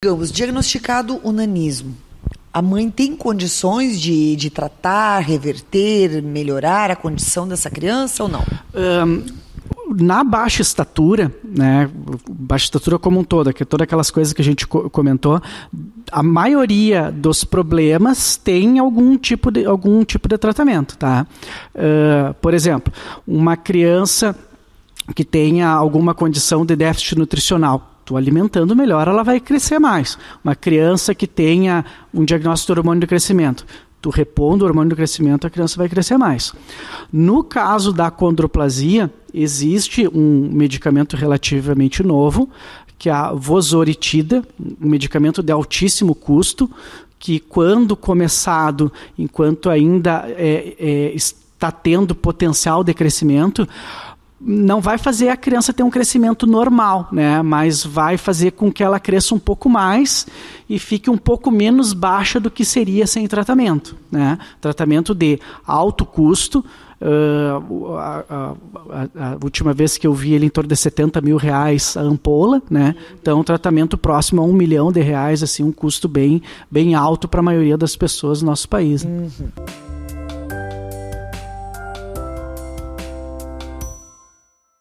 Digamos, diagnosticado o nanismo, a mãe tem condições de, de tratar, reverter, melhorar a condição dessa criança ou não? Um, na baixa estatura, né, baixa estatura como um todo, que é todas aquelas coisas que a gente comentou, a maioria dos problemas tem algum tipo de, algum tipo de tratamento, tá? Uh, por exemplo, uma criança que tenha alguma condição de déficit nutricional, tu alimentando melhor, ela vai crescer mais. Uma criança que tenha um diagnóstico do hormônio de crescimento, tu repondo o hormônio de crescimento, a criança vai crescer mais. No caso da condroplasia, existe um medicamento relativamente novo, que é a vosoritida, um medicamento de altíssimo custo, que quando começado, enquanto ainda é, é, está tendo potencial de crescimento, não vai fazer a criança ter um crescimento normal, né? Mas vai fazer com que ela cresça um pouco mais e fique um pouco menos baixa do que seria sem tratamento, né? Tratamento de alto custo. Uh, a, a, a, a, última vez que eu vi ele em torno de 70 mil reais a ampola, né? Então, tratamento próximo a um milhão de reais, assim, um custo bem, bem alto para a maioria das pessoas do nosso país. Né? Uhum.